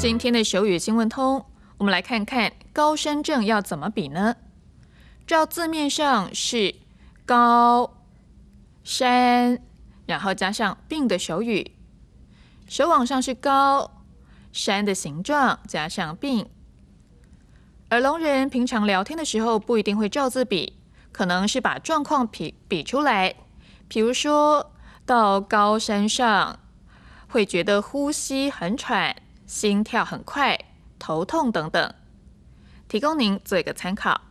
今天的手语新闻通，我们来看看高山症要怎么比呢？照字面上是高山，然后加上病的手语，手往上是高山的形状，加上病。耳聋人平常聊天的时候不一定会照字比，可能是把状况比比出来，比如说到高山上会觉得呼吸很喘。心跳很快、头痛等等，提供您做一个参考。